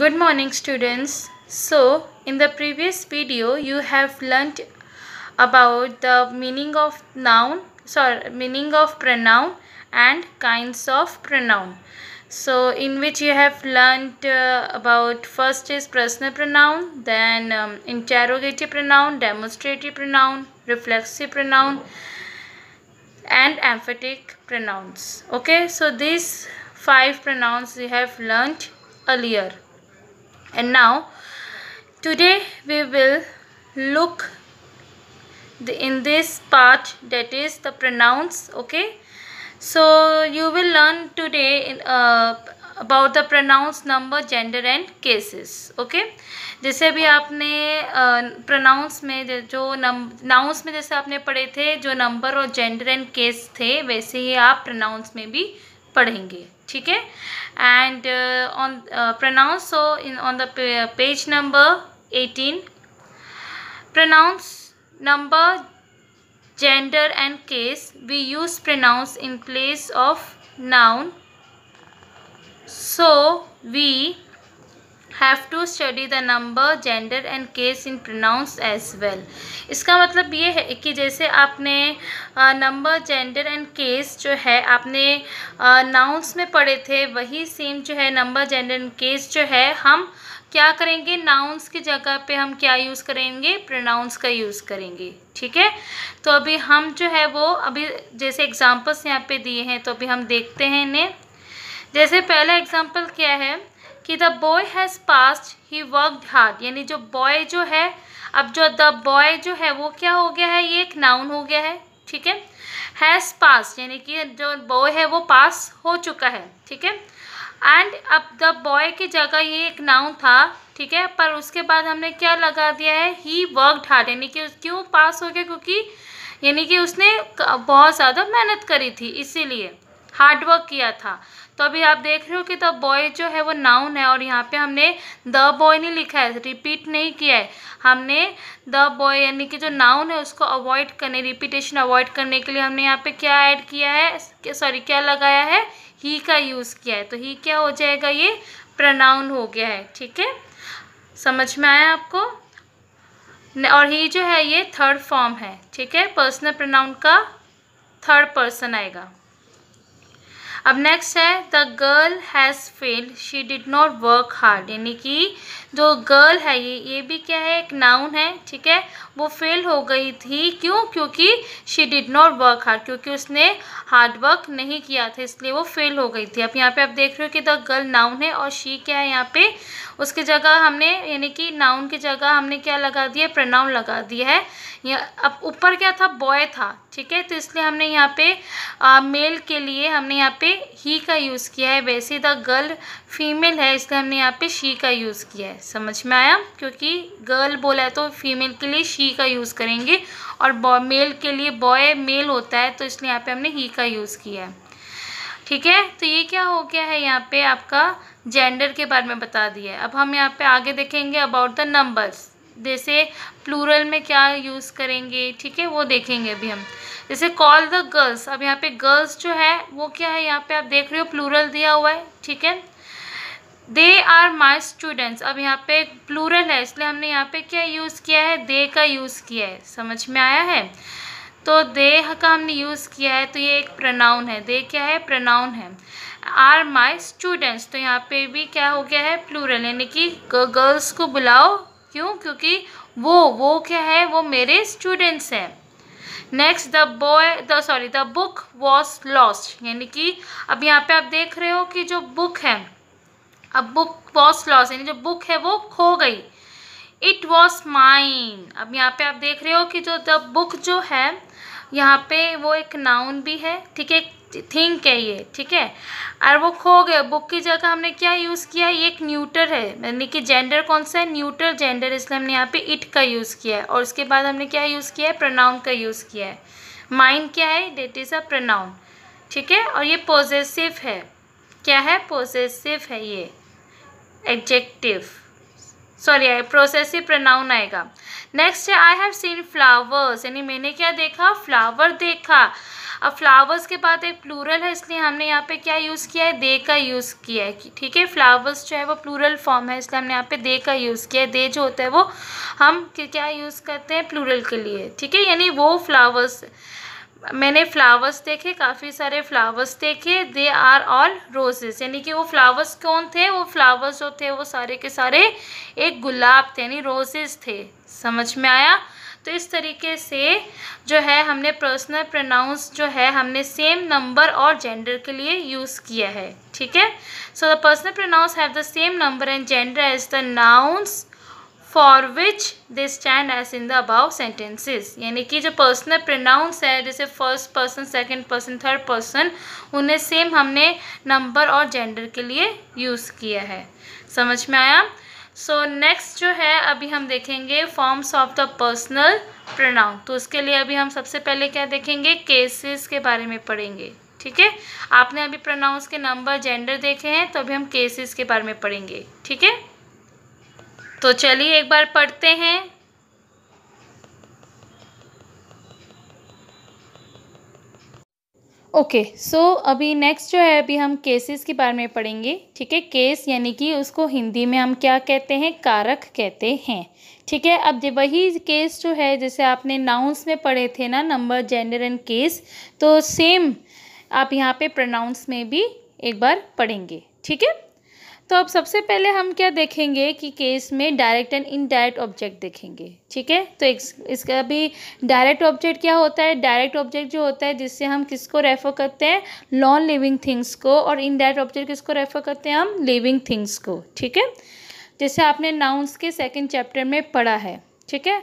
Good morning students. So in the previous video you have learnt about the meaning of noun sorry meaning of pronoun and kinds of pronoun. So in which you have learnt uh, about first is personal pronoun then um, interrogative pronoun, demonstrative pronoun, reflexive pronoun and emphatic pronouns. Okay so these five pronouns we have learnt earlier. and now today we will look in this part that is the pronouns okay so you will learn today in, uh, about the pronouns number gender and cases okay जैसे भी आपने pronounce uh, में जो nouns में जैसे आपने पढ़े थे जो नंबर और जेंडर एंड केस थे वैसे ही आप प्रनाउंस में भी पढ़ेंगे ठीक है and on pronouns so in on the page number eighteen pronouns number gender and case we use pronouns in place of noun so we have to study the number gender and case in pronouns as well इसका मतलब ये है कि जैसे आपने number gender and case जो है आपने नाउंस में पढ़े थे वही सेम जो है नंबर जेंडर एंड केस जो है हम क्या करेंगे नाउंस की जगह पे हम क्या यूज़ करेंगे प्रोनाउंस का यूज़ करेंगे ठीक है तो अभी हम जो है वो अभी जैसे एग्जांपल्स यहाँ पे दिए हैं तो अभी हम देखते हैं इन्हें जैसे पहला एग्जांपल क्या है कि the boy has passed he worked hard यानी जो बॉय जो है अब जो द बॉय जो है वो क्या हो गया है ये एक नाउन हो गया है ठीक है हैज़ पास यानी कि जो बॉय है वो पास हो चुका है ठीक है एंड अब द बॉय की जगह ये एक नाउन था ठीक है पर उसके बाद हमने क्या लगा दिया है ही वर्कड हार्ड यानी कि क्यों पास हो गया क्योंकि यानी कि उसने बहुत ज़्यादा मेहनत करी थी इसीलिए हार्डवर्क किया था तो अभी आप देख रहे हो कि द बॉय जो है वो नाउन है और यहाँ पे हमने द बॉय नहीं लिखा है रिपीट नहीं किया है हमने द बॉय यानी कि जो नाउन है उसको अवॉइड करने रिपीटेशन अवॉइड करने के लिए हमने यहाँ पे क्या ऐड किया है सॉरी क्या लगाया है ही का यूज़ किया है तो ही क्या हो जाएगा ये प्रनाउन हो गया है ठीक है समझ में आया आपको और ही जो है ये थर्ड फॉर्म है ठीक है पर्सनल प्रोनाउन का थर्ड पर्सन आएगा अब नेक्स्ट है the girl has failed she did not work hard यानी कि जो गर्ल है ये ये भी क्या है एक नाउन है ठीक है वो फेल हो गई थी क्यों क्योंकि she did not work hard क्योंकि उसने हार्ड वर्क नहीं किया था इसलिए वो फेल हो गई थी अब यहाँ पे आप देख रहे हो कि द गर्ल नाउन है और शी क्या है यहाँ पे उसकी जगह हमने यानी कि नाउन की जगह हमने क्या लगा दिया प्रनाउन लगा दिया है या अब ऊपर क्या था बॉय था ठीक है तो इसलिए हमने यहाँ पे मेल के लिए हमने यहाँ पे ही का यूज़ किया है वैसे द गर्ल फीमेल है इसलिए हमने यहाँ पे शी का यूज़ किया है समझ में आया क्योंकि गर्ल बोला है तो फीमेल के लिए शी का यूज़ करेंगे और मेल के लिए बॉय मेल होता है तो इसलिए यहाँ पे हमने ही का यूज़ किया है ठीक है तो ये क्या हो गया है यहाँ पे आपका जेंडर के बारे में बता दिया है अब हम यहाँ पे आगे देखेंगे अबाउट द नंबर्स जैसे प्लूरल में क्या यूज़ करेंगे ठीक है वो देखेंगे अभी हम जैसे कॉल द गर्ल्स अब यहाँ पे गर्ल्स जो है वो क्या है यहाँ पे आप देख रहे हो प्लूरल दिया हुआ है ठीक है दे आर माई स्टूडेंट्स अब यहाँ पे प्लूरल है इसलिए हमने यहाँ पे क्या यूज़ किया है दे का यूज़ किया है समझ में आया है तो दे का हमने यूज़ किया है तो ये एक प्रनाउन है दे क्या है प्रनाउन है आर माई स्टूडेंट्स तो यहाँ पे भी क्या हो गया है प्लूरल यानी कि गर्ल्स को बुलाओ क्यों क्योंकि वो वो क्या है वो मेरे स्टूडेंट्स हैं next the boy the sorry the book was lost यानी कि अब यहाँ पे आप देख रहे हो कि जो बुक है अब बुक वॉस लॉस यानी जो बुक है वो खो गई इट वॉज माइन अब यहाँ पे आप देख रहे हो कि जो द बुक जो है यहाँ पे वो एक नाउन भी है ठीक है थिंक है ये ठीक है और वो खो गए बुक की जगह हमने क्या यूज़ किया ये एक न्यूटर है यानी कि जेंडर कौन सा है न्यूटर जेंडर इसलिए हमने यहाँ पे इट का यूज़ किया है और उसके बाद हमने क्या यूज़ किया है प्रनाउन का यूज़ किया है माइंड क्या है डेट इज़ अ प्रनाउन ठीक है और ये पॉजिटिव है क्या है पॉजिटिव है ये एडजेक्टिव सॉरी प्रोसेसिव प्रनाउन आएगा नेक्स्ट है आई हैव सीन फ्लावर्स यानी मैंने क्या देखा फ्लावर देखा अब फ्लावर्स के बाद एक प्लूरल है इसलिए हमने यहाँ पे क्या यूज़ किया है दे का यूज़ किया है ठीक है फ्लावर्स जो है वो प्लूरल फॉर्म है इसलिए हमने यहाँ पे दे का यूज़ किया है दे जो होता है वो हम क्या यूज़ करते हैं प्लूरल के लिए ठीक है यानी वो फ्लावर्स मैंने फ्लावर्स देखे काफ़ी सारे फ्लावर्स देखे दे आर ऑल रोजेस यानी कि वो फ्लावर्स कौन थे वो फ्लावर्स जो थे वो सारे के सारे एक गुलाब थे यानी रोजेस थे समझ में आया तो इस तरीके से जो है हमने पर्सनल प्रोनाउंस जो है हमने सेम नंबर और जेंडर के लिए यूज़ किया है ठीक है so the personal pronouns have the same number and gender as the nouns for which they stand as in the above sentences यानी कि जो पर्सनल प्रोनाउंस है जैसे first person second person third person उन्हें सेम हमने number और gender के लिए यूज़ किया है समझ में आया सो so, नेक्स्ट जो है अभी हम देखेंगे forms of the personal pronoun तो उसके लिए अभी हम सबसे पहले क्या देखेंगे केसेस के बारे में पढ़ेंगे ठीक है आपने अभी प्रोनाउंस के नंबर जेंडर देखे हैं तो अभी हम केसेस के बारे में पढ़ेंगे ठीक है तो चलिए एक बार पढ़ते हैं ओके okay, सो so अभी नेक्स्ट जो है अभी हम केसेस के बारे में पढ़ेंगे ठीक है केस यानी कि उसको हिंदी में हम क्या कहते हैं कारक कहते हैं ठीक है अब वही केस जो है जैसे आपने नाउंस में पढ़े थे ना नंबर जेंडर एंड केस तो सेम आप यहाँ पे प्रोनाउंस में भी एक बार पढ़ेंगे ठीक है तो अब सबसे पहले हम क्या देखेंगे कि केस में डायरेक्ट एंड इनडायरेक्ट ऑब्जेक्ट देखेंगे ठीक है तो इसका भी डायरेक्ट ऑब्जेक्ट क्या होता है डायरेक्ट ऑब्जेक्ट जो होता है जिससे हम किसको रेफर करते हैं नॉन लिविंग थिंग्स को और इनडायरेक्ट ऑब्जेक्ट किसको रेफर करते हैं हम लिविंग थिंग्स को ठीक है जैसे आपने नाउन्स के सेकेंड चैप्टर में पढ़ा है ठीक है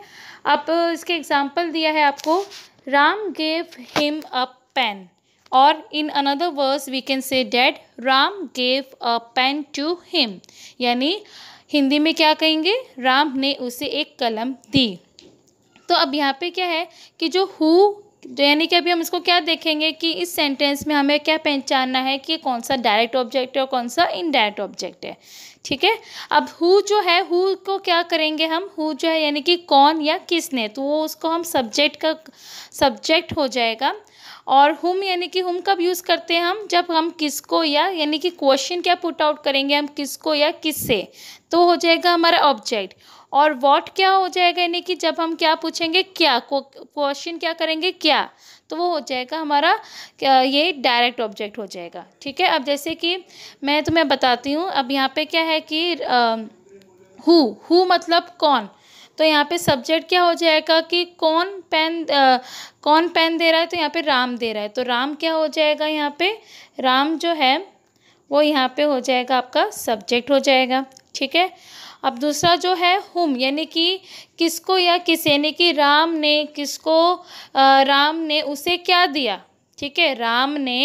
अब इसके एग्जाम्पल दिया है आपको Ram gave him a pen और in another words we can say that Ram gave a pen to him यानी हिंदी में क्या कहेंगे राम ने उसे एक कलम दी तो अब यहाँ पे क्या है कि जो हु तो यानी कि अभी हम इसको क्या देखेंगे कि इस सेंटेंस में हमें क्या पहचानना है कि कौन सा डायरेक्ट ऑब्जेक्ट है और कौन सा इनडायरेक्ट ऑब्जेक्ट है ठीक है अब हु जो है हु को क्या करेंगे हम हु जो है यानी कि कौन या किसने तो वो उसको हम सब्जेक्ट का सब्जेक्ट हो जाएगा और हुम यानी कि हुम कब यूज़ करते हैं हम जब हम किसको या यानी कि क्वेश्चन क्या पुट आउट करेंगे हम किसको या किससे तो हो जाएगा हमारा ऑब्जेक्ट और वॉट क्या हो जाएगा यानी कि जब हम क्या पूछेंगे क्या क्वेश्चन क्या करेंगे क्या तो वो हो जाएगा हमारा ये डायरेक्ट ऑब्जेक्ट हो जाएगा ठीक है अब जैसे कि मैं तुम्हें बताती हूँ अब यहाँ पे क्या है कि हु हु मतलब कौन तो यहाँ पे सब्जेक्ट क्या हो जाएगा कि कौन पेन कौन पेन दे रहा है तो यहाँ पे राम दे रहा है तो राम क्या हो जाएगा यहाँ पे राम जो है वो यहाँ पे हो जाएगा आपका सब्जेक्ट हो जाएगा ठीक है अब दूसरा जो है हुम यानी कि किसको या किस यानी कि राम ने किसको आ, राम ने उसे क्या दिया ठीक है राम ने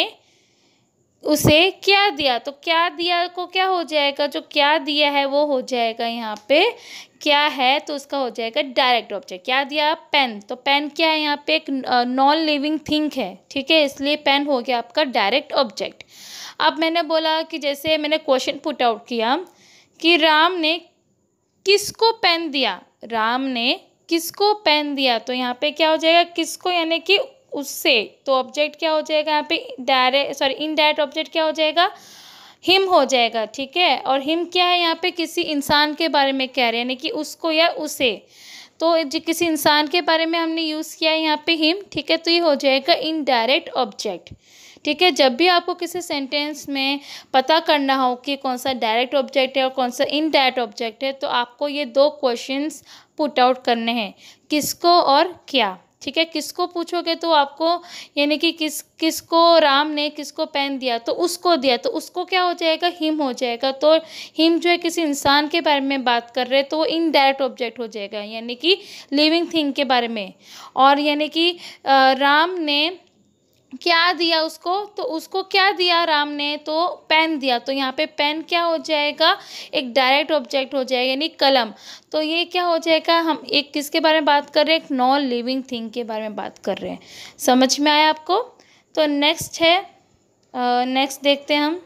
उसे क्या दिया तो क्या दिया को क्या हो जाएगा जो क्या दिया है वो हो जाएगा यहाँ पे क्या है तो उसका हो जाएगा डायरेक्ट ऑब्जेक्ट क्या दिया पेन तो पेन क्या है यहाँ पे एक नॉन लिविंग थिंग है ठीक है इसलिए पेन हो गया आपका डायरेक्ट ऑब्जेक्ट अब मैंने बोला कि जैसे मैंने क्वेश्चन पुट आउट किया कि राम ने किसको पेन दिया राम ने किसको पेन दिया तो यहाँ पे क्या हो जाएगा किसको यानी कि उससे तो ऑब्जेक्ट क्या हो जाएगा यहाँ पे डायरेक्ट सॉरी इनडायरेक्ट ऑब्जेक्ट क्या हो जाएगा हिम हो जाएगा ठीक है और हिम क्या है यहाँ पे किसी इंसान के बारे में कह रहे हैं यानी कि उसको या उसे तो किसी इंसान के बारे में हमने यूज़ किया है यहाँ पे हिम ठीक है तो ये हो जाएगा इनडायरेक्ट ऑब्जेक्ट ठीक है जब भी आपको किसी सेंटेंस में पता करना हो कि कौन सा डायरेक्ट ऑब्जेक्ट है और कौन सा इनडायरेक्ट ऑब्जेक्ट है तो आपको ये दो क्वेश्चंस पुट आउट करने हैं किसको और क्या ठीक है किसको पूछोगे तो आपको यानी कि किस किसको राम ने किसको पेन दिया तो उसको दिया तो उसको क्या हो जाएगा हिम हो जाएगा तो हिम जो है किसी इंसान के बारे में बात कर रहे तो इनडायरेक्ट ऑब्जेक्ट हो जाएगा यानी कि लिविंग थिंग के बारे में और यानी कि राम ने क्या दिया उसको तो उसको क्या दिया राम ने तो पेन दिया तो यहाँ पे पेन क्या हो जाएगा एक डायरेक्ट ऑब्जेक्ट हो जाएगा यानी कलम तो ये क्या हो जाएगा हम एक किसके बारे में बात कर रहे हैं एक नॉन लिविंग थिंग के बारे में बात कर रहे हैं समझ में आया आपको तो नेक्स्ट है नेक्स्ट देखते हैं हम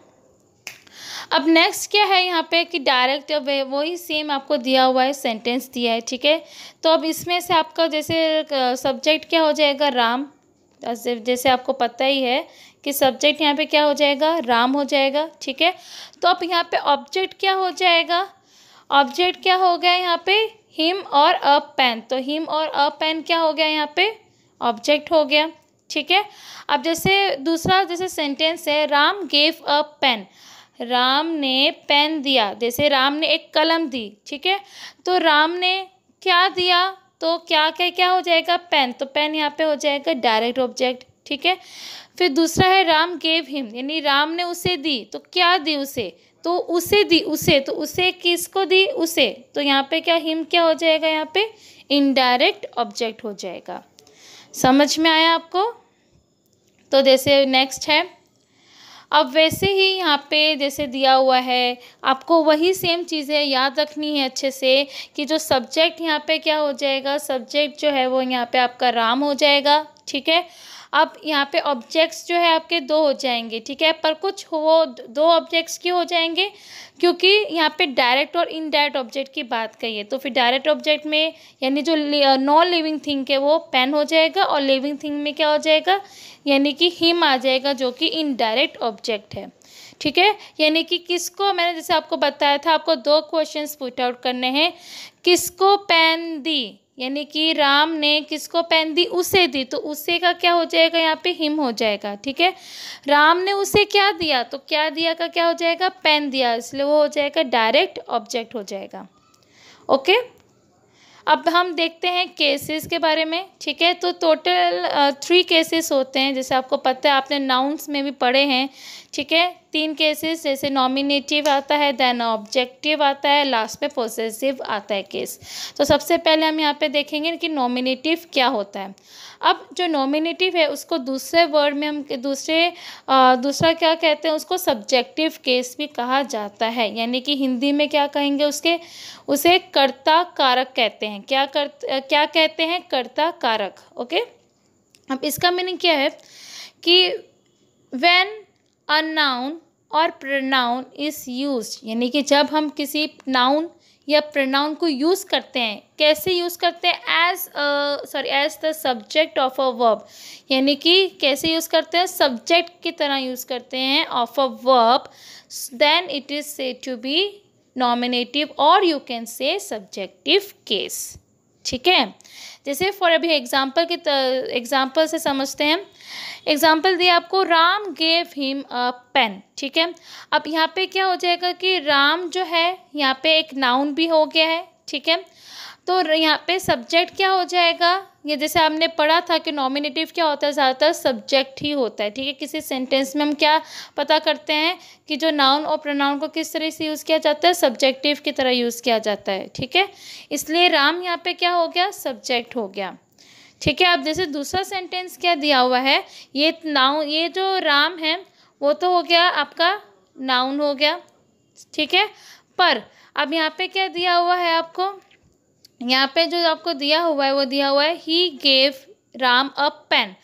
अब नेक्स्ट क्या है यहाँ पे कि डायरेक्ट वही सेम आपको दिया हुआ है सेंटेंस दिया है ठीक है तो अब इसमें से आपका जैसे सब्जेक्ट क्या हो जाएगा राम जैसे आपको पता ही है कि सब्जेक्ट यहाँ पे क्या हो जाएगा राम हो जाएगा ठीक है तो अब यहाँ पे ऑब्जेक्ट क्या हो जाएगा ऑब्जेक्ट क्या हो गया यहाँ पे हिम और अ पेन तो हिम और अ पेन क्या हो गया यहाँ पे ऑब्जेक्ट हो गया ठीक है अब जैसे दूसरा जैसे सेंटेंस है Ram gave a pen Ram ने पेन दिया जैसे राम ने एक कलम दी ठीक है तो राम ने क्या दिया तो क्या क्या क्या हो जाएगा पेन तो पेन यहाँ पे हो जाएगा डायरेक्ट ऑब्जेक्ट ठीक है फिर दूसरा है राम गेव हिम यानी राम ने उसे दी तो क्या दी उसे तो उसे दी उसे तो उसे किसको दी उसे तो यहाँ पे क्या हिम क्या हो जाएगा यहाँ पे इनडायरेक्ट ऑब्जेक्ट हो जाएगा समझ में आया आपको तो जैसे नेक्स्ट है अब वैसे ही यहाँ पे जैसे दिया हुआ है आपको वही सेम चीज़ें याद रखनी है अच्छे से कि जो सब्जेक्ट यहाँ पे क्या हो जाएगा सब्जेक्ट जो है वो यहाँ पे आपका राम हो जाएगा ठीक है अब यहाँ पे ऑब्जेक्ट्स जो है आपके दो हो जाएंगे ठीक है पर कुछ वो दो ऑब्जेक्ट्स के हो जाएंगे क्योंकि यहाँ पे डायरेक्ट और इनडायरेक्ट ऑब्जेक्ट की बात करिए तो फिर डायरेक्ट ऑब्जेक्ट में यानी जो नॉन लिविंग थिंग के वो पेन हो जाएगा और लिविंग थिंग में क्या हो जाएगा यानी कि हिम आ जाएगा जो कि इनडायरेक्ट ऑब्जेक्ट है ठीक है यानी कि किसको मैंने जैसे आपको बताया था आपको दो क्वेश्चंस पुट आउट करने हैं किसको पेन दी यानी कि राम ने किसको पहन दी उसे दी तो उसे का क्या हो जाएगा यहाँ पे हिम हो जाएगा ठीक है राम ने उसे क्या दिया तो क्या दिया का क्या हो जाएगा पेन दिया इसलिए वो हो जाएगा डायरेक्ट ऑब्जेक्ट हो जाएगा ओके अब हम देखते हैं केसेस के बारे में ठीक है तो टोटल थ्री केसेस होते हैं जैसे आपको पता है आपने नाउन्स में भी पढ़े हैं ठीक है तीन केसेस जैसे नॉमिनेटिव आता है देन ऑब्जेक्टिव आता है लास्ट में पॉजिटिव आता है केस तो सबसे पहले हम यहाँ पे देखेंगे कि नॉमिनेटिव क्या होता है अब जो नॉमिनेटिव है उसको दूसरे वर्ड में हम दूसरे आ, दूसरा क्या कहते हैं उसको सब्जेक्टिव केस भी कहा जाता है यानी कि हिंदी में क्या कहेंगे उसके उसे कर्ता कारक कहते हैं क्या कर क्या कहते हैं कर्ता कारक ओके अब इसका मीनिंग क्या है कि वैन अ नाउन और प्रनाउन इज़ यूज यानी कि जब हम किसी नाउन या प्रनाउन को यूज़ करते हैं कैसे यूज़ करते हैं as sorry as the subject of a verb यानी कि कैसे यूज़ करते हैं सब्जेक्ट की तरह यूज़ करते हैं of a verb then it is said to be nominative और you can say subjective case ठीक है जैसे फॉर अभी एग्जाम्पल के एग्जाम्पल से समझते हैं एग्जाम्पल दिया आपको Ram gave him a pen ठीक है अब यहाँ पे क्या हो जाएगा कि राम जो है यहाँ पे एक नाउन भी हो गया है ठीक है तो यहाँ पे सब्जेक्ट क्या हो जाएगा ये जैसे हमने पढ़ा था कि नॉमिनेटिव क्या होता है ज़्यादातर सब्जेक्ट ही होता है ठीक है किसी सेंटेंस में हम क्या पता करते हैं कि जो नाउन और प्रोनाउन को किस तरह से यूज़ किया जाता है सब्जेक्टिव की तरह यूज़ किया जाता है ठीक है इसलिए राम यहाँ पे क्या हो गया सब्जेक्ट हो गया ठीक है अब जैसे दूसरा सेंटेंस क्या दिया हुआ है ये नाउन ये जो राम है वो तो हो गया आपका नाउन हो गया ठीक है पर अब यहाँ पे क्या दिया हुआ है आपको यहाँ पे जो आपको दिया हुआ है वो दिया हुआ है he gave Ram a pen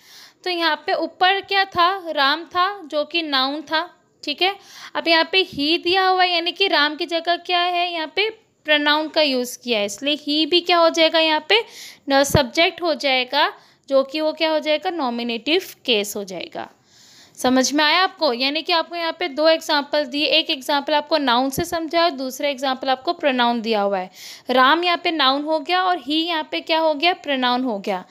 तो यहाँ पे ऊपर क्या था राम था जो कि नाउन था ठीक है अब यहाँ पे ही दिया हुआ है यानी कि राम की जगह क्या है यहाँ पे प्रनाउन का यूज़ किया है इसलिए ही भी क्या हो जाएगा यहाँ पे न सब्जेक्ट हो जाएगा जो कि वो क्या हो जाएगा नॉमिनेटिव केस हो जाएगा समझ में आया आपको यानी कि आपको यहाँ पे दो एग्जाम्पल दिए एक एग्जाम्पल आपको नाउन से समझा और दूसरा एग्जाम्पल आपको प्रोनाउन दिया हुआ है राम यहाँ पे नाउन हो गया और ही यहाँ पे क्या हो गया प्रनाउन हो गया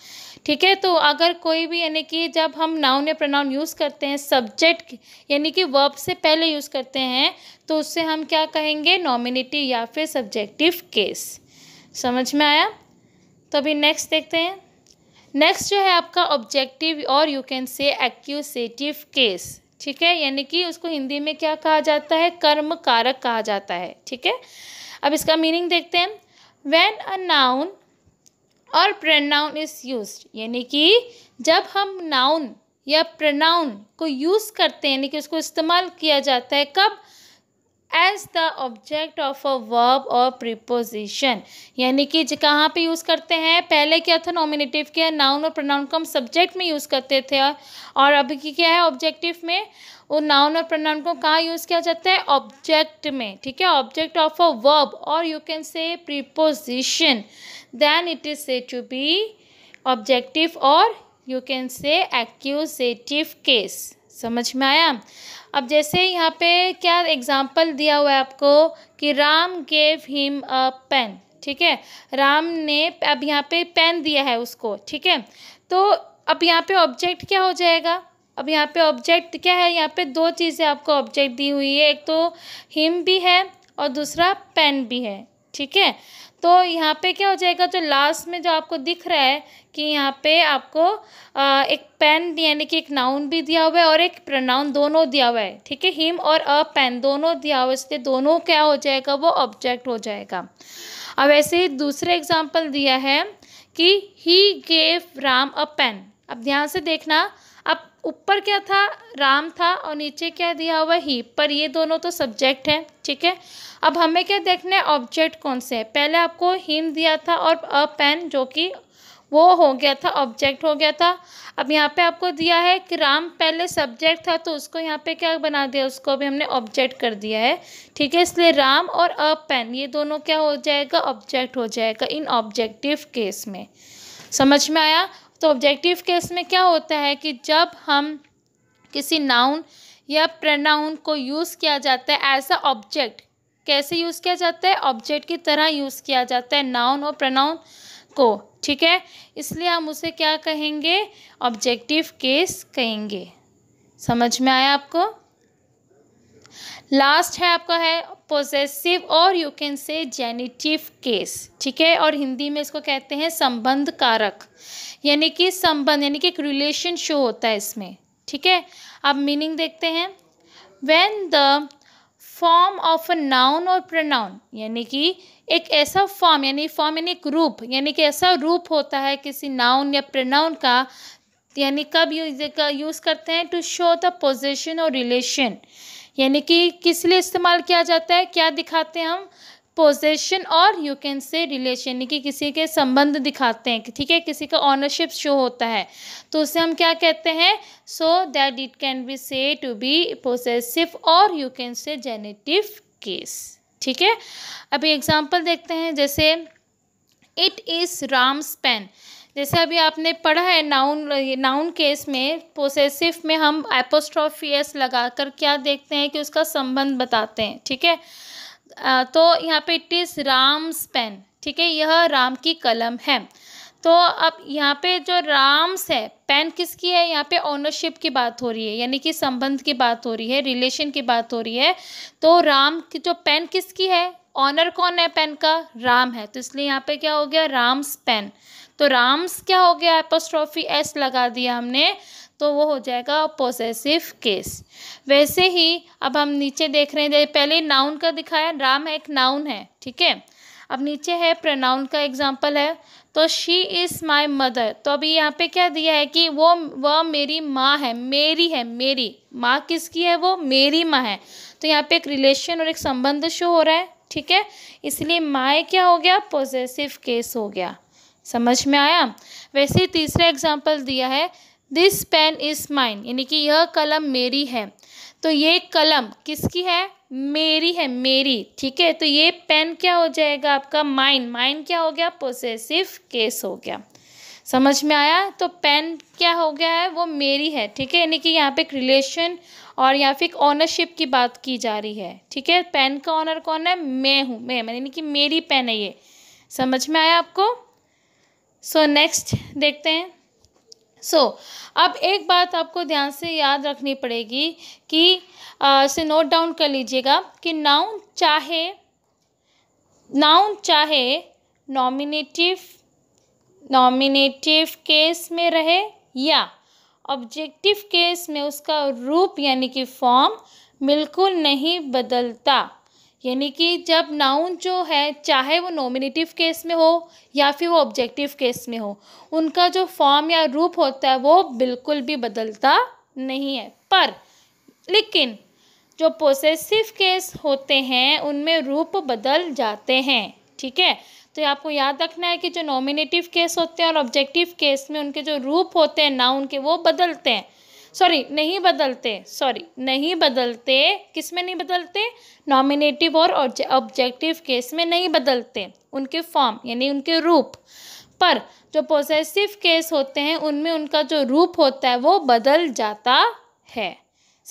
ठीक है तो अगर कोई भी यानी कि जब हम नाउन या प्रनाउन यूज़ करते हैं सब्जेक्ट यानी कि वर्ब से पहले यूज़ करते हैं तो उससे हम क्या कहेंगे नॉमिनेटिव या फिर सब्जेक्टिव केस समझ में आया तो अभी नेक्स्ट देखते हैं नेक्स्ट जो है आपका ऑब्जेक्टिव और यू कैन से एक्यूसेटिव केस ठीक है यानी कि उसको हिंदी में क्या कहा जाता है कर्म कारक कहा जाता है ठीक है अब इसका मीनिंग देखते हैं when अ नाउन और प्रनाउन इज़ यूज यानी कि जब हम नाउन या प्रनाउन को यूज़ करते हैं यानी कि उसको इस्तेमाल किया जाता है कब as the object of a verb और प्रिपोजिशन यानी कि कहाँ पे यूज़ करते हैं पहले क्या था नॉमिनेटिव के नाउन और प्रोनाउन को हम सब्जेक्ट में यूज़ करते थे और अभी क्या है ऑब्जेक्टिव में और नाउन और प्रनाउन को कहाँ यूज़ किया जाता है ऑब्जेक्ट में ठीक है ऑब्जेक्ट ऑफ अ वर्ब और you can say preposition then it is said to be objective और you can say accusative case समझ में आया अब जैसे यहाँ पे क्या एग्जाम्पल दिया हुआ है आपको कि Ram gave him a pen ठीक है राम ने अब यहाँ पे पेन दिया है उसको ठीक है तो अब यहाँ पे ऑब्जेक्ट क्या हो जाएगा अब यहाँ पे ऑब्जेक्ट क्या है यहाँ पे दो चीज़ें आपको ऑब्जेक्ट दी हुई है एक तो हिम भी है और दूसरा पेन भी है ठीक है तो यहाँ पे क्या हो जाएगा जो लास्ट में जो आपको दिख रहा है कि यहाँ पे आपको आ, एक पेन यानी कि एक नाउन भी दिया हुआ है और एक प्रनाउन दोनों दिया हुआ है ठीक है हिम और अ पेन दोनों दिया हुआ है इसलिए दोनों क्या हो जाएगा वो ऑब्जेक्ट हो जाएगा अब ऐसे ही दूसरे एग्जाम्पल दिया है कि he gave Ram a pen अब ध्यान से देखना अब ऊपर क्या था राम था और नीचे क्या दिया हुआ ही पर ये दोनों तो सब्जेक्ट हैं ठीक है अब हमें क्या देखना है ऑब्जेक्ट कौन से है पहले आपको हिम दिया था और अ पेन जो कि वो हो गया था ऑब्जेक्ट हो गया था अब यहाँ पे आपको दिया है कि राम पहले सब्जेक्ट था तो उसको यहाँ पे क्या बना दिया उसको भी हमने ऑब्जेक्ट कर दिया है ठीक है इसलिए राम और अ पेन ये दोनों क्या हो जाएगा ऑब्जेक्ट हो जाएगा इन ऑब्जेक्टिव केस में समझ में आया तो ऑब्जेक्टिव केस में क्या होता है कि जब हम किसी नाउन या प्रनाउन को यूज़ किया जाता है एज अ ऑब्जेक्ट कैसे यूज़ किया जाता है ऑब्जेक्ट की तरह यूज़ किया जाता है नाउन और प्रनाउन को ठीक है इसलिए हम उसे क्या कहेंगे ऑब्जेक्टिव केस कहेंगे समझ में आया आपको लास्ट है आपका है पोजेसिव और you can say genitive case ठीक है और हिंदी में इसको कहते हैं संबंध कारक यानी कि संबंध यानी कि एक रिलेशन शो होता है इसमें ठीक है अब मीनिंग देखते हैं when the form of a noun और प्रनाउन यानी कि एक ऐसा फॉर्म यानी फॉर्म यानी एक रूप यानी कि ऐसा रूप होता है किसी नाउन या प्रनाउन का यानी कब यूज यूज़ करते हैं टू शो द पोजिशन और रिलेशन यानी कि किस लिए इस्तेमाल किया जाता है क्या दिखाते हैं हम पोजेशन और यू कैन से रिलेशन यानी कि किसी के संबंध दिखाते हैं ठीक है किसी का ऑनरशिप शो होता है तो उसे हम क्या कहते हैं so that it can be say to be possessive और you can say genitive case ठीक है अभी एग्जाम्पल देखते हैं जैसे इट इज़ राम्स पेन जैसे अभी आपने पढ़ा है नाउन नाउन केस में पोसेसिव में हम एपोस्ट्रोफी एस लगा कर क्या देखते हैं कि उसका संबंध बताते हैं ठीक है तो यहाँ पे इट इज़ राम्स पेन ठीक है यह राम की कलम है तो अब यहाँ पे जो राम्स है पेन किसकी है यहाँ पे ओनरशिप की बात हो रही है यानी कि संबंध की बात हो रही है रिलेशन की बात हो रही है तो राम की जो पेन किसकी है ऑनर कौन है पेन का राम है तो इसलिए यहाँ पे क्या हो गया राम्स पेन तो राम्स क्या हो गया एपोस्ट्रॉफी एस लगा दिया हमने तो वो हो जाएगा पॉजिटिव केस वैसे ही अब हम नीचे देख रहे हैं पहले नाउन का दिखाया राम एक नाउन है ठीक है अब नीचे है प्रनाउन का एग्जाम्पल है तो शी इज़ माई मदर तो अभी यहाँ पे क्या दिया है कि वो वह मेरी माँ है मेरी है मेरी माँ किसकी है वो मेरी माँ है तो यहाँ पे एक रिलेशन और एक संबंध शो हो रहा है ठीक है इसलिए माए क्या हो गया पॉजिटिव केस हो गया समझ में आया वैसे तीसरा एग्जाम्पल दिया है दिस पेन इज़ माइन यानी कि यह कलम मेरी है तो ये कलम किसकी है मेरी है मेरी ठीक है तो ये पेन क्या हो जाएगा आपका माइन माइन क्या हो गया पोसेसिव केस हो गया समझ में आया तो पेन क्या हो गया है वो मेरी है ठीक है यानी कि यहाँ पे एक रिलेशन और यहाँ पे एक ऑनरशिप की बात की जा रही है ठीक है पेन का ऑनर कौन है मैं हूँ मैं यानी कि मेरी पेन है ये समझ में आया आपको सो so, नेक्स्ट देखते हैं सो so, अब एक बात आपको ध्यान से याद रखनी पड़ेगी कि आ, से नोट डाउन कर लीजिएगा कि नाउन चाहे नाउन चाहे नॉमिनेटिव नॉमिनेटिव केस में रहे या ऑब्जेक्टिव केस में उसका रूप यानी कि फॉर्म बिल्कुल नहीं बदलता यानी कि जब नाउन जो है चाहे वो नॉमिनेटिव केस में हो या फिर वो ऑब्जेक्टिव केस में हो उनका जो फॉर्म या रूप होता है वो बिल्कुल भी बदलता नहीं है पर लेकिन जो पोसेसिव केस होते हैं उनमें रूप बदल जाते हैं ठीक है तो आपको याद रखना है कि जो नॉमिनेटिव केस होते हैं और ऑब्जेक्टिव केस में उनके जो रूप होते हैं नाउन के वो बदलते हैं सॉरी नहीं बदलते सॉरी नहीं बदलते किस में नहीं बदलते नॉमिनेटिव और ऑब्जेक्टिव केस में नहीं बदलते उनके फॉर्म यानी उनके रूप पर जो पॉजिटिव केस होते हैं उनमें उनका जो रूप होता है वो बदल जाता है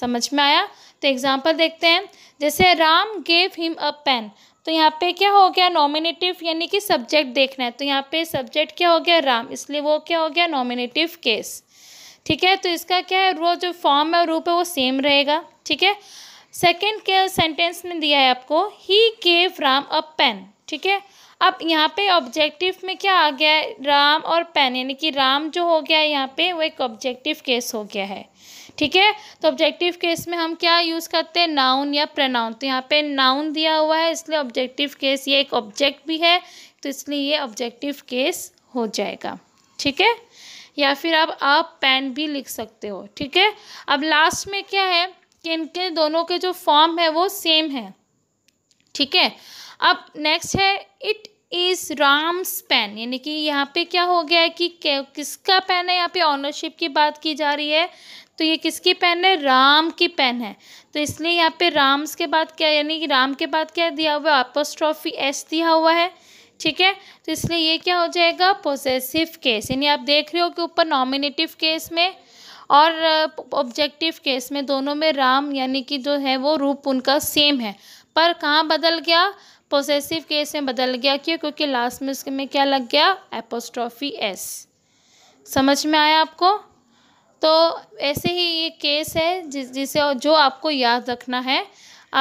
समझ में आया तो एग्जाम्पल देखते हैं जैसे Ram gave him a pen तो यहाँ पे क्या हो गया नॉमिनेटिव यानी कि सब्जेक्ट देखना है तो यहाँ पे सब्जेक्ट क्या हो गया राम इसलिए वो क्या हो गया नॉमिनेटिव केस ठीक है तो इसका क्या है वो जो फॉर्म है रूप है वो सेम रहेगा ठीक है सेकेंड के सेंटेंस में दिया है आपको ही केव राम अ पेन ठीक है अब यहाँ पे ऑब्जेक्टिव में क्या आ गया है राम और पेन यानी कि राम जो हो गया है यहाँ पे वो एक ऑब्जेक्टिव केस हो गया है ठीक है तो ऑब्जेक्टिव केस में हम क्या यूज़ करते हैं नाउन या प्रनाउन तो यहाँ पे नाउन दिया हुआ है इसलिए ऑब्जेक्टिव केस ये एक ऑब्जेक्ट भी है तो इसलिए ये ऑब्जेक्टिव केस हो जाएगा ठीक है या फिर आप अ पेन भी लिख सकते हो ठीक है अब लास्ट में क्या है कि इनके दोनों के जो फॉर्म है वो सेम है ठीक है अब नेक्स्ट है इट इज़ राम्स पेन यानी कि यहाँ पे क्या हो गया है कि किसका पेन है यहाँ पे ऑनरशिप की बात की जा रही है तो ये किसकी पेन है राम की पेन है तो इसलिए यहाँ पे राम्स के बाद क्या यानी कि राम के बाद क्या दिया हुआ है अपोस्ट्रॉफी एस दिया हुआ है ठीक है तो इसलिए ये क्या हो जाएगा पोजेसिव केस यानी आप देख रहे हो कि ऊपर नॉमिनेटिव केस में और ऑब्जेक्टिव केस में दोनों में राम यानी कि जो है वो रूप उनका सेम है पर कहाँ बदल गया पोजेसिव केस में बदल गया क्यों क्योंकि लास्ट में उसमें क्या लग गया एपोस्ट्रॉफी एस समझ में आया आपको तो ऐसे ही ये केस है जिस जिसे जो आपको याद रखना है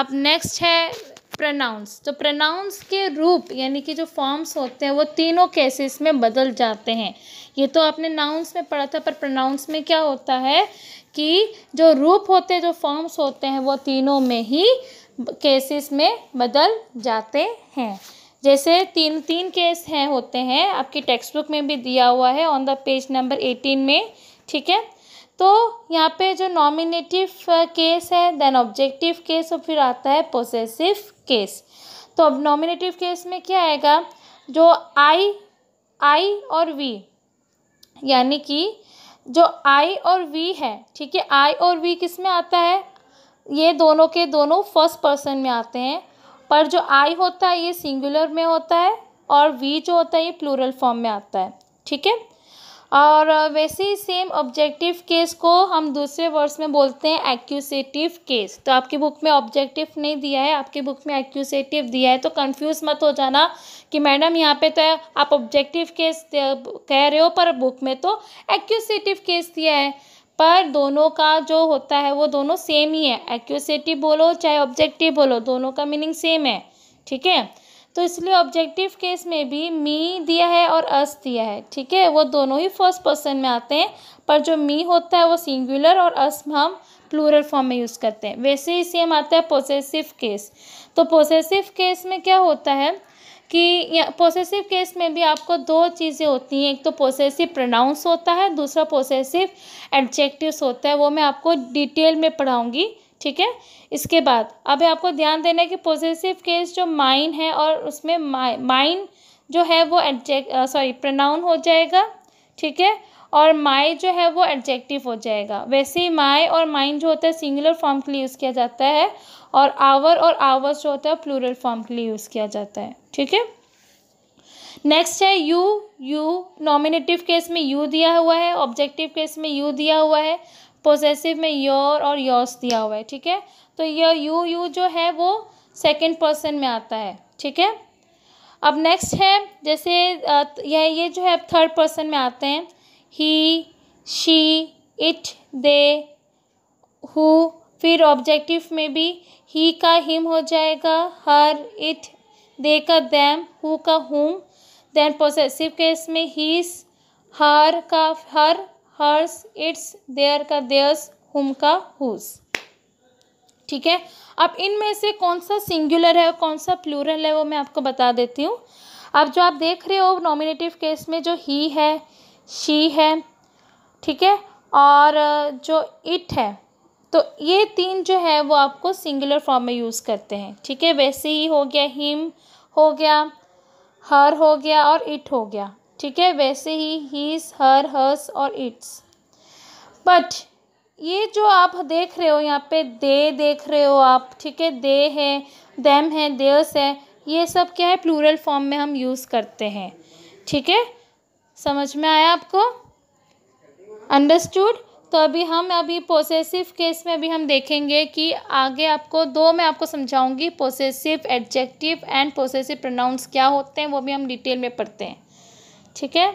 अब नेक्स्ट है प्रनाउंस तो प्रनाउंस के रूप यानी कि जो फॉर्म्स होते हैं वो तीनों केसेस में बदल जाते हैं ये तो आपने नाउंस में पढ़ा था पर प्रनाउंस में क्या होता है कि जो रूप होते हैं जो फॉर्म्स होते हैं वो तीनों में ही केसेस में बदल जाते हैं जैसे तीन तीन केस हैं होते हैं आपकी टेक्स्ट बुक में भी दिया हुआ है on the page number eighteen में ठीक है तो यहाँ पे जो नॉमिनेटिव केस uh, है देन ऑब्जेक्टिव केस और फिर आता है पोसेसिव केस तो अब नॉमिनेटिव केस में क्या आएगा जो आई आई और वी यानी कि जो आई और वी है ठीक है आई और वी किस में आता है ये दोनों के दोनों फर्स्ट पर्सन में आते हैं पर जो आई होता है ये सिंगुलर में होता है और वी जो होता है ये प्लूरल फॉर्म में आता है ठीक है और वैसे ही सेम ऑब्जेक्टिव केस को हम दूसरे वर्ड्स में बोलते हैं एक्यूसेटिव केस तो आपकी बुक में ऑब्जेक्टिव नहीं दिया है आपकी बुक में एक्यूसेटिव दिया है तो कंफ्यूज मत हो जाना कि मैडम यहाँ पे तो आप ऑब्जेक्टिव केस कह रहे हो पर बुक में तो एक्यूसेटिव केस दिया है पर दोनों का जो होता है वो दोनों सेम ही है एक्यूसेटिव बोलो चाहे ऑब्जेक्टिव बोलो दोनों का मीनिंग सेम है ठीक है तो इसलिए ऑब्जेक्टिव केस में भी मी दिया है और अस दिया है ठीक है वो दोनों ही फर्स्ट पर्सन में आते हैं पर जो मी होता है वो सिंगुलर और अस हम प्लूरल फॉर्म में यूज़ करते हैं वैसे ही सेम आता है पोसेसिव केस तो पोसेसिव केस में क्या होता है कि पोसेसिव केस में भी आपको दो चीज़ें होती हैं एक तो पोसेसिव प्रोनाउंस होता है दूसरा पोसेसिव एडजेक्टिव्स होता है वो मैं आपको डिटेल में पढ़ाऊँगी ठीक है इसके बाद अभी आपको ध्यान देना है कि पॉजिटिव केस जो माइन है और उसमें माइन जो है वो एडजेक्ट सॉरी प्रनाउन हो जाएगा ठीक है और माय जो है वो एडजेक्टिव हो जाएगा वैसे ही माय और माइन जो होता है सिंगुलर फॉर्म के लिए यूज़ किया जाता है और आवर और आवर्स जो होता है प्लूरल फॉर्म के लिए यूज़ किया जाता है ठीक है नेक्स्ट है यू यू नॉमिनेटिव केस में यू दिया हुआ है ऑब्जेक्टिव केस में यू दिया हुआ है पोजेसिव में योर और योर्स दिया हुआ है ठीक है तो यह यू यू जो है वो सेकेंड पर्सन में आता है ठीक है अब नेक्स्ट है जैसे यह ये जो है थर्ड पर्सन में आते हैं he she it they who फिर ऑब्जेक्टिव में भी ही का हिम हो जाएगा हर इट दे का दैम हु का हुम देन पॉजिटिव केस में हीस हर का हर हर्स इट्स देयर का देयर्स हुम का हुज ठीक है अब इनमें से कौन सा सिंगुलर है और कौन सा प्लूरल है वो मैं आपको बता देती हूँ अब जो आप देख रहे हो नॉमिनेटिव केस में जो ही है शी है ठीक है और जो इट है तो ये तीन जो है वो आपको सिंगुलर फॉर्म में यूज़ करते हैं ठीक है वैसे ही हो गया हिम हो गया हर हो गया और इट हो गया ठीक है वैसे ही हीज हर हर्स और इट्स बट ये जो आप देख रहे हो यहाँ पे दे देख रहे हो आप ठीक है दे है देम है देस है ये सब क्या है प्लूरल फॉर्म में हम यूज़ करते हैं ठीक है समझ में आया आपको अंडरस्टूड तो अभी हम अभी पोसेसिव केस में अभी हम देखेंगे कि आगे आपको दो मैं आपको समझाऊंगी possessive adjective and possessive pronouns क्या होते हैं वो भी हम डिटेल में पढ़ते हैं ठीक है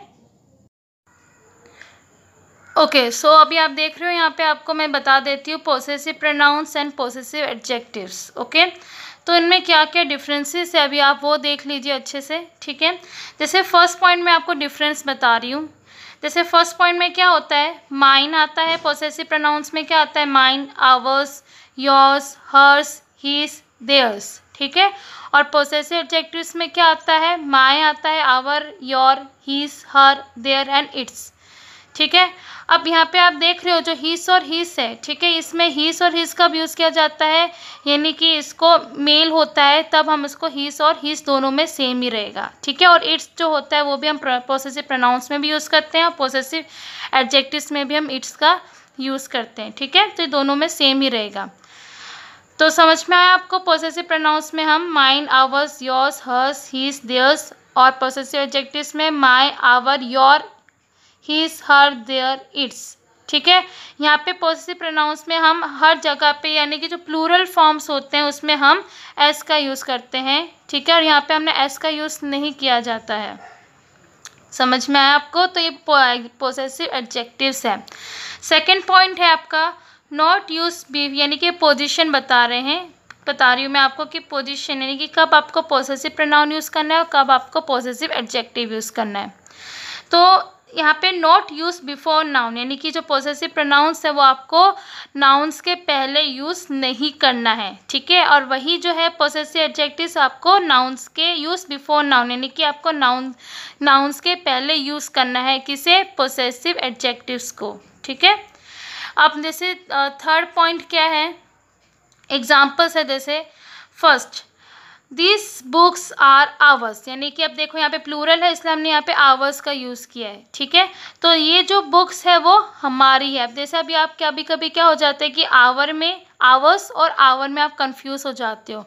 ओके सो अभी आप देख रहे हो यहाँ पे आपको मैं बता देती हूँ possessive pronouns and possessive adjectives okay तो इनमें क्या क्या डिफरेंसेस है अभी आप वो देख लीजिए अच्छे से ठीक है जैसे फर्स्ट पॉइंट में आपको डिफरेंस बता रही हूँ जैसे फर्स्ट पॉइंट में क्या होता है माइन आता है पोसेसिव प्रोनाउंस में क्या आता है mine ours yours hers his theirs ठीक है और पोसेसिव एडजेक्टिव्स में क्या आता है माए आता है our your his her their and its ठीक है अब यहाँ पे आप देख रहे हो जो हीस और हीस है ठीक है इसमें हीस और हीस का यूज़ किया जाता है यानी कि इसको मेल होता है तब हम इसको हीस और हीस दोनों में सेम ही रहेगा ठीक है और इट्स जो होता है वो भी हम पोसेसिव प्रोनाउंस में भी यूज़ करते हैं और पोसेसिव एडजेक्टिव्स में भी हम इट्स का यूज़ करते हैं ठीक है तो दोनों में सेम ही रहेगा तो समझ में आया आपको पोसेसिव प्रोनाउंस में हम mine ours yours hers his theirs और पोसेसिव एडजेक्टिव्स में my our your his her their its ठीक है यहाँ पे पॉजिटिव प्रोनाउंस में हम हर जगह पे यानी कि जो प्लूरल फॉर्म्स होते हैं उसमें हम एस का यूज़ करते हैं ठीक है और यहाँ पे हमने एस का यूज़ नहीं किया जाता है समझ में आया आपको तो ये पॉजिटिव एडजेक्टिव्स है सेकंड पॉइंट है आपका नॉट यूज़ बी यानी कि पोजिशन बता रहे हैं बता रही हूँ मैं आपको कि पोजिशन यानी कि कब आपको पॉजिटिव प्रोनाउन यूज़ करना है और कब आपको पॉजिटिव एडजेक्टिव यूज़ करना है तो यहाँ पे नॉट यूज़ बिफोर नाउन यानी कि जो पॉजिटिव प्रोनाउंस है वो आपको नाउन्स के पहले यूज़ नहीं करना है ठीक है और वही जो है पॉजिटिव एडजेक्टिव आपको नाउन्स के यूज़ बिफोर नाउन यानी कि आपको नाउन नाउन्स के पहले यूज़ करना है किसे पॉजिटिव एडजेक्टिव्स को ठीक है अब जैसे थर्ड पॉइंट क्या है एग्जाम्पल्स है जैसे first this books are ours यानी कि अब देखो यहाँ पे प्लूरल है इसलिए हमने यहाँ पे आवर्स का यूज़ किया है ठीक है तो ये जो बुक्स है वो हमारी है अब जैसे अभी आप कभी कभी क्या हो जाता है कि आवर में आवर्स और आवर में आप कंफ्यूज हो जाते हो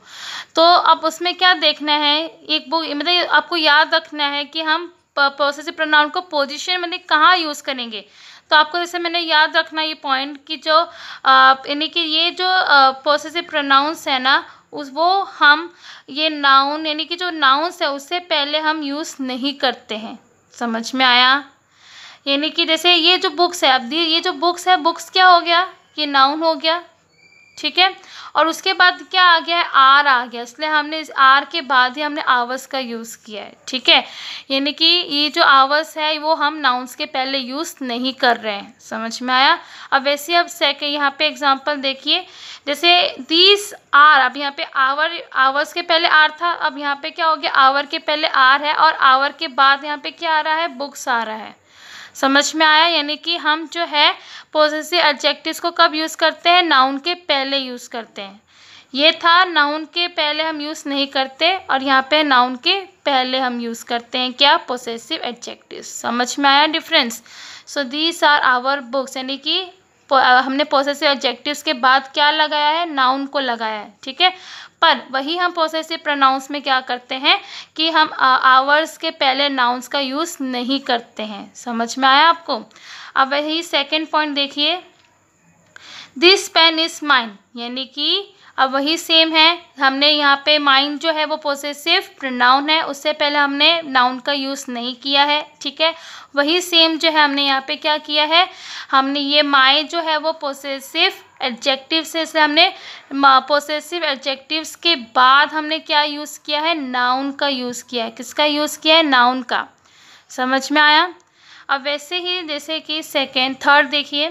तो अब उसमें क्या देखना है एक बुक मतलब आपको याद रखना है कि हम प्रोसेसिव प्रोनाउन को पोजिशन मतलब कहाँ यूज़ करेंगे तो आपको जैसे मैंने याद रखना ये पॉइंट कि जो यानी कि ये जो पॉसेसिव प्रोनाउंस है ना उस वो हम ये नाउन यानी कि जो नाउंस है उससे पहले हम यूज़ नहीं करते हैं समझ में आया यानी कि जैसे ये जो बुक्स है अब ये जो बुक्स है बुक्स क्या हो गया ये नाउन हो गया ठीक है और उसके बाद क्या आ गया है आर आ गया इसलिए हमने इस आर के बाद ही हमने आवस का यूज़ किया है ठीक है यानी कि ये जो आवस है वो हम नाउंस के पहले यूज़ नहीं कर रहे हैं समझ में आया अब वैसे अब सेकेंड यहाँ पे एग्जांपल देखिए जैसे दीस आर अब यहाँ पे आवर आवर्स के पहले आर था अब यहाँ पे क्या हो गया आवर के पहले आर है और आवर के बाद यहाँ पे क्या आ रहा है बुक्स आ रहा है समझ में आया यानी कि हम जो है पॉजिटिव एडजेक्टिव को कब यूज़ करते हैं नाउन के पहले यूज़ करते हैं ये था नाउन के पहले हम यूज़ नहीं करते और यहाँ पे नाउन के पहले हम यूज़ करते हैं क्या पोसेसिव एडजेक्टिव समझ में आया difference so these are our books यानी कि हमने पोसेसिव एडजेक्टिव के बाद क्या लगाया है नाउन को लगाया है ठीक है पर वही हम पॉसेसिव प्रोनाउंस में क्या करते हैं कि हम आवर्स के पहले नाउन्स का यूज़ नहीं करते हैं समझ में आया आपको अब वही सेकेंड पॉइंट देखिए दिस पेन इज़ माइन यानी कि अब वही सेम है हमने यहाँ पे माइंड जो है वो पोसेसिव प्रोनाउन है उससे पहले हमने नाउन का यूज़ नहीं किया है ठीक है वही सेम जो है हमने यहाँ पे क्या किया है हमने ये माई जो है वो पोसेसिव एडजेक्टिव्स है इसलिए हमने पोसेसिव एडजेक्टिव्स के बाद हमने क्या यूज़ किया है नाउन का यूज़ किया है किसका यूज़ किया है नाउन का समझ में आया अब वैसे ही जैसे कि सेकेंड थर्ड देखिए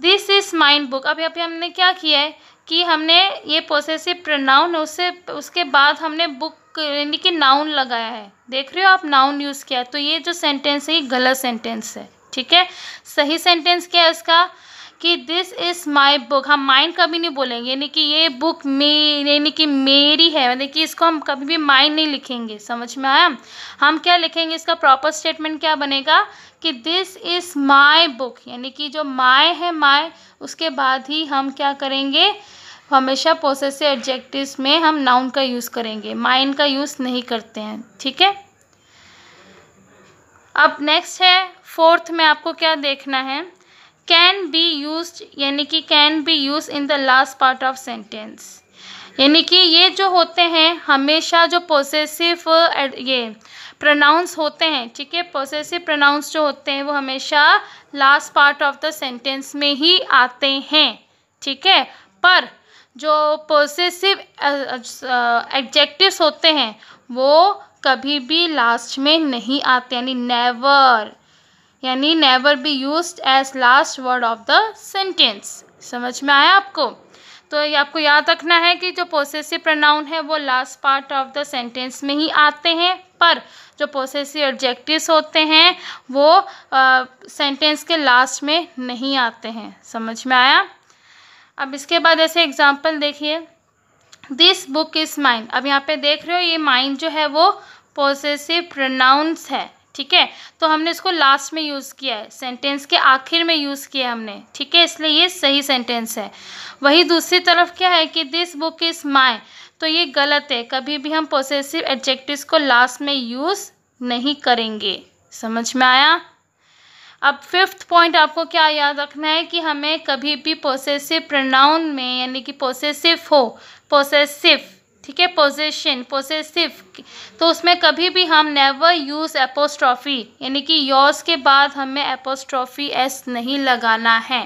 दिस इज़ माइंड बुक अभी अभी हमने क्या किया है कि हमने ये पोसेसिव प्रोनाउन उससे उसके बाद हमने बुक यानी कि नाउन लगाया है देख रहे हो आप नाउन यूज़ किया है तो ये जो सेंटेंस है ये गलत सेंटेंस है ठीक है सही सेंटेंस क्या है इसका कि दिस इज़ माई बुक हम माइंड कभी नहीं बोलेंगे यानी कि ये बुक मे यानी कि मेरी है यानी कि इसको हम कभी भी माइंड नहीं लिखेंगे समझ में आया हम क्या लिखेंगे इसका प्रॉपर स्टेटमेंट क्या बनेगा कि दिस इज़ माई बुक यानी कि जो माए है माए उसके बाद ही हम क्या करेंगे हमेशा प्रोसेस एडजेक्टिव में हम नाउन का यूज़ करेंगे माइंड का यूज़ नहीं करते हैं ठीक है अब नेक्स्ट है फोर्थ में आपको क्या देखना है कैन बी यूज यानी कि can be use in the last part of sentence यानी कि ये जो होते हैं हमेशा जो पोसेसिव ये प्रोनाउंस होते हैं ठीक है पोसेसिव प्रोनाउंस जो होते हैं वो हमेशा last part of the sentence में ही आते हैं ठीक है पर जो पोसेसिव एडजेक्टिव्स uh, होते हैं वो कभी भी लास्ट में नहीं आते यानी नेवर यानी never be use as last word of the sentence समझ में आया आपको तो ये आपको याद रखना है कि जो पोसेसिव प्रोनाउन है वो last part of the sentence में ही आते हैं पर जो पोसेसिव एडजेक्टिव्स होते हैं वो सेंटेंस के लास्ट में नहीं आते हैं समझ में आया अब इसके बाद ऐसे एग्जाम्पल देखिए दिस बुक इज़ माइंड अब यहाँ पे देख रहे हो ये माइंड जो है वो पोसेसिव प्रोनाउंस है ठीक है तो हमने इसको लास्ट में यूज़ किया है सेंटेंस के आखिर में यूज़ किया हमने ठीक है इसलिए ये सही सेंटेंस है वही दूसरी तरफ क्या है कि दिस बुक इज़ माई तो ये गलत है कभी भी हम पॉजिटिव एडजेक्टिव को लास्ट में यूज़ नहीं करेंगे समझ में आया अब फिफ्थ पॉइंट आपको क्या याद रखना है कि हमें कभी भी पोसेसिव प्रोनाउन में यानी कि पोसेसिव हो पोसेसिव ठीक है पोजेशन पोजेसिव तो उसमें कभी भी हम नेवर यूज़ एपोस्ट्रॉफी यानी कि योर्स के बाद हमें एपोस्ट्रॉफी एस नहीं लगाना है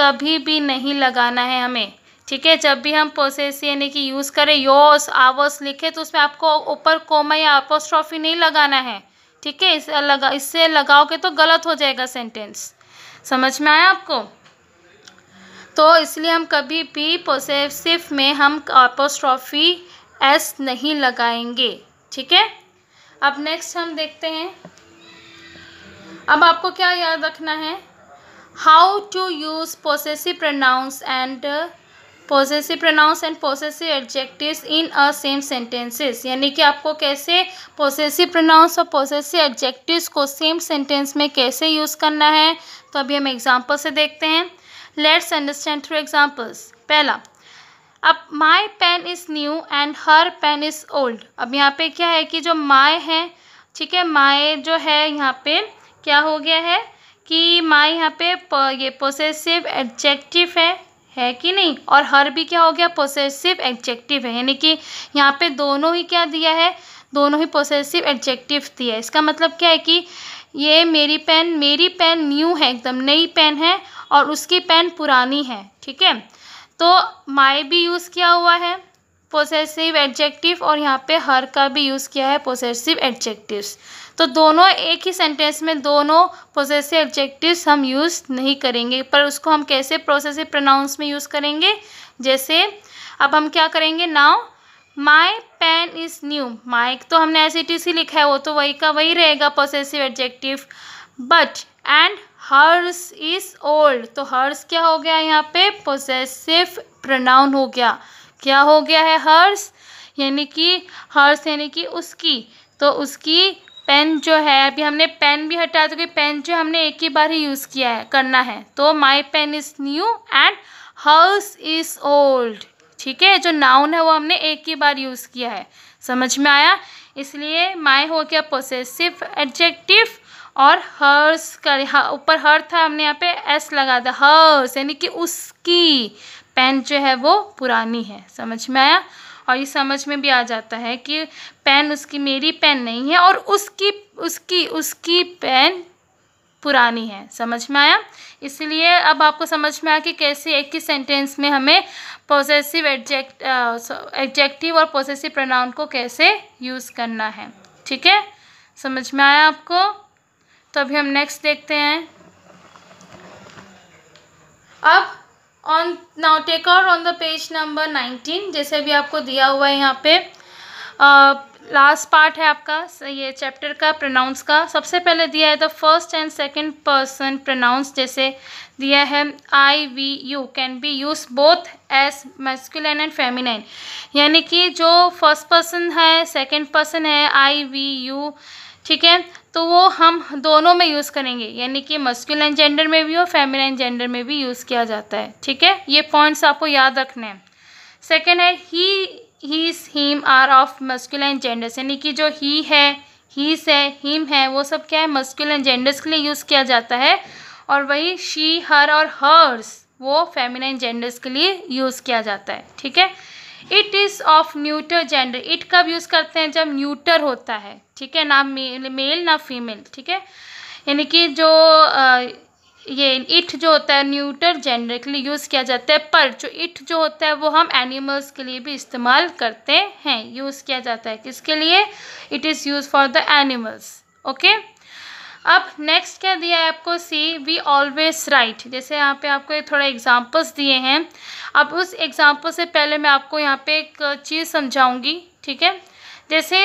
कभी भी नहीं लगाना है हमें ठीक है जब भी हम पोसेस यानी कि यूज़ करें योर्स आवर्स लिखे तो उसमें आपको ऊपर कोमा या अपोस्ट्रॉफी नहीं लगाना है ठीक है इस लगा इससे लगाओगे तो गलत हो जाएगा सेंटेंस समझ में आया आपको तो इसलिए हम कभी भी पोसेसिव में हम अपोस्ट्रॉफी एस नहीं लगाएंगे ठीक है अब नेक्स्ट हम देखते हैं अब आपको क्या याद रखना है how to use possessive pronouns and possessive pronouns and possessive adjective in a same sentences यानी कि आपको कैसे पोजेसिव प्रोनाउंस और पोजेसिव एडजेक्टिव को सेम सेंटेंस में कैसे यूज़ करना है तो अभी हम एग्जांपल से देखते हैं लेट्स अंडरस्टैंड थ्रू एग्जाम्पल्स पहला अब my pen is new and her pen is old अब यहाँ पे क्या है कि जो माए हैं ठीक है माए जो है यहाँ पे क्या हो गया है कि माए यहाँ पे प, ये पोसेसिव एडजेक्टिव है है कि नहीं और हर भी क्या हो गया पोसेसिव एडजेक्टिव है यानी कि यहाँ पे दोनों ही क्या दिया है दोनों ही पोसेसिव एडजेक्टिव दिया है इसका मतलब क्या है कि ये मेरी पेन मेरी पेन न्यू है एकदम नई पेन है और उसकी पेन पुरानी है ठीक है तो माय भी यूज़ किया हुआ है पोसेसिव एडजेक्टिव और यहाँ पे हर का भी यूज़ किया है पोसेसिव एडजेक्टिव्स तो दोनों एक ही सेंटेंस में दोनों पोसेसिव एडजेक्टिव्स हम यूज़ नहीं करेंगे पर उसको हम कैसे प्रोसेसिव प्रोनाउंस में यूज़ करेंगे जैसे अब हम क्या करेंगे now my pen is new माइक तो हमने एस ई टी सी लिखा है वो तो वही का वही रहेगा possessive adjective but and hers is old तो हर्स क्या हो गया यहाँ पे पोजेसिव प्रोनाउन हो गया क्या हो गया है हर्स यानी कि हर्स यानी कि उसकी तो उसकी पेन जो है अभी हमने पेन भी हटाया तो कि पेन जो हमने एक ही बार ही यूज़ किया है करना है तो my pen is new and hers is old ठीक है जो नाउन है वो हमने एक ही बार यूज़ किया है समझ में आया इसलिए माई हो गया पोसेसिव एडजेक्टिव और हर्स कर ऊपर हर था हमने यहाँ पे एस लगा दिया हर्स यानी कि उसकी पेन जो है वो पुरानी है समझ में आया और ये समझ में भी आ जाता है कि पेन उसकी मेरी पेन नहीं है और उसकी उसकी उसकी पेन पुरानी है समझ में आया इसलिए अब आपको समझ में आया कि कैसे एक ही सेंटेंस में हमें पॉसेसिव एडजेक्ट एडजेक्टिव और पॉसेसिव प्रोनाउन को कैसे यूज़ करना है ठीक है समझ में आया आपको तो अभी हम नेक्स्ट देखते हैं अब on now take out on the page number nineteen जैसे भी आपको दिया हुआ है यहाँ पे लास्ट पार्ट है आपका ये चैप्टर का प्रोनाउंस का सबसे पहले दिया है the first and second person pronouns जैसे दिया है I we you can be use both as masculine and feminine यानी कि जो फर्स्ट पर्सन है सेकंड पर्सन है आई वी यू ठीक है तो वो हम दोनों में यूज़ करेंगे यानी कि मस्कुलन जेंडर में भी और फेमिनाइन जेंडर में भी यूज़ किया जाता है ठीक है ये पॉइंट्स आपको याद रखने हैं सेकेंड है he his him are of masculine genders यानी कि जो ही है हीस है हीम है वो सब क्या है मस्कुलन जेंडर्स के लिए यूज़ किया जाता है और वही शी हर और हर्स वो फेमिनाइन जेंडर्स के लिए यूज़ किया जाता है ठीक है it is of neuter gender it कब यूज़ करते हैं जब न्यूटर होता है ठीक है ना मेल मेल ना फीमेल ठीक है यानी कि जो आ, ये इट जो होता है न्यूटर जेंडर के लिए यूज़ किया जाता है पर जो इट जो होता है वो हम एनिमल्स के लिए भी इस्तेमाल करते हैं यूज़ किया जाता है किसके लिए it is use for the animals okay अब नेक्स्ट क्या दिया है आपको सी वी ऑलवेज राइट जैसे यहाँ पे आपको थोड़ा एग्जांपल्स दिए हैं अब उस एग्जांपल से पहले मैं आपको यहाँ पे एक चीज़ समझाऊंगी ठीक है जैसे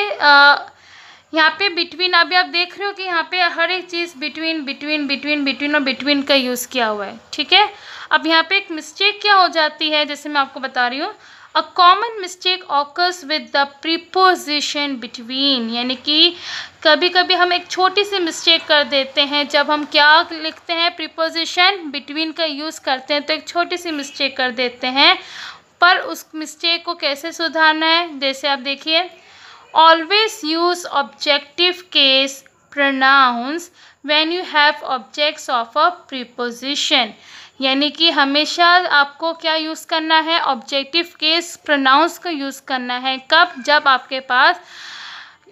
यहाँ पे बिटवीन अभी आप देख रहे हो कि यहाँ पे हर एक चीज़ बिटवीन बिटवीन बिटवीन बिटवीन और बिटवीन का यूज़ किया हुआ है ठीक है अब यहाँ पे एक मिस्टेक क्या हो जाती है जैसे मैं आपको बता रही हूँ a common mistake occurs with the preposition between यानी कि कभी कभी हम एक छोटी सी मिस्टेक कर देते हैं जब हम क्या लिखते हैं प्रिपोजिशन बिटवीन का यूज़ करते हैं तो एक छोटी सी मिस्टेक कर देते हैं पर उस मिस्टेक को कैसे सुधारना है जैसे आप देखिए always use objective case pronouns when you have objects of a preposition यानी कि हमेशा आपको क्या यूज़ करना है ऑब्जेक्टिव केस प्रनाउंस का यूज़ करना है कब जब आपके पास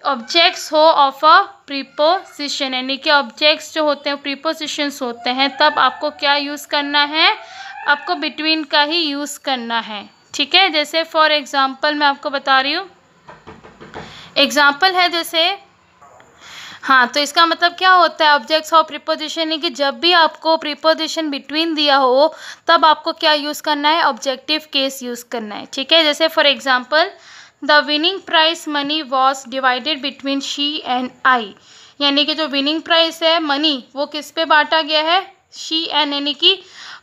ऑब्जेक्ट्स हो ऑफ अ प्रीपोजिशन यानी कि ऑब्जेक्ट्स जो होते हैं प्रीपोजिशंस होते हैं तब आपको क्या यूज़ करना है आपको बिटवीन का ही यूज़ करना है ठीक है जैसे फॉर एग्ज़ाम्पल मैं आपको बता रही हूँ एग्ज़ाम्पल है जैसे हाँ तो इसका मतलब क्या होता है ऑब्जेक्ट्स और प्रीपोजिशन यानी कि जब भी आपको प्रीपोजिशन बिटवीन दिया हो तब आपको क्या यूज़ करना है ऑब्जेक्टिव केस यूज़ करना है ठीक है जैसे for example the winning prize money was divided between she and I यानी कि जो विनिंग प्राइस है मनी वो किस पे बांटा गया है शी एंड यानी कि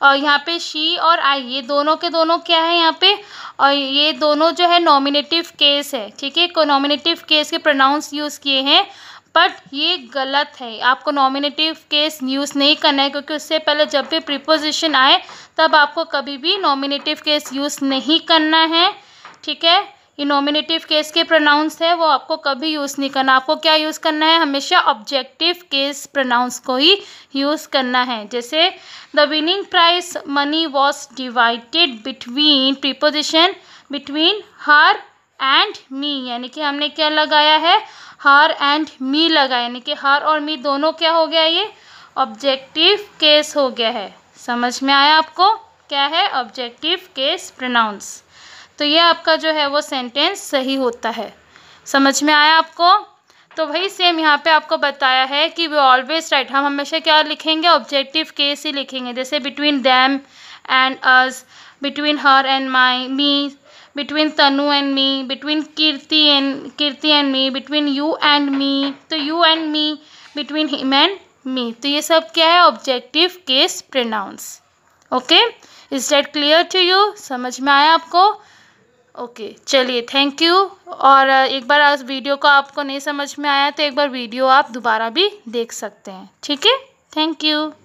यहाँ पे शी और आई ये दोनों के दोनों क्या है यहाँ पे और ये दोनों जो है नॉमिनेटिव केस है ठीक है नॉमिनेटिव केस के प्रोनाउंस यूज़ किए हैं बट ये गलत है आपको नॉमिनेटिव केस यूज़ नहीं करना है क्योंकि उससे पहले जब भी प्रिपोजिशन आए तब आपको कभी भी नॉमिनेटिव केस यूज़ नहीं करना है ठीक है इनोमिनेटिव केस के प्रोनाउंस है वो आपको कभी यूज़ नहीं करना आपको क्या यूज़ करना है हमेशा ऑब्जेक्टिव केस प्रोनाउंस को ही यूज़ करना है जैसे the winning prize money was divided between preposition between her and me यानी कि हमने क्या लगाया है हर एंड मी लगा यानी कि हर और मी दोनों क्या हो गया ये ऑब्जेक्टिव केस हो गया है समझ में आया आपको क्या है ऑब्जेक्टिव केस प्रोनाउंस तो ये आपका जो है वो सेंटेंस सही होता है समझ में आया आपको तो वही सेम यहाँ पे आपको बताया है कि वे ऑलवेज राइट हम हमेशा क्या लिखेंगे ऑब्जेक्टिव केस ही लिखेंगे जैसे between them and us between her and my me between Tanu and me between Kirti and Kirti and me between you and me तो you and me between him and me तो ये सब क्या है objective case pronouns okay is that clear to you समझ में आया आपको ओके चलिए थैंक यू और एक बार आज वीडियो को आपको नहीं समझ में आया तो एक बार वीडियो आप दोबारा भी देख सकते हैं ठीक है थैंक यू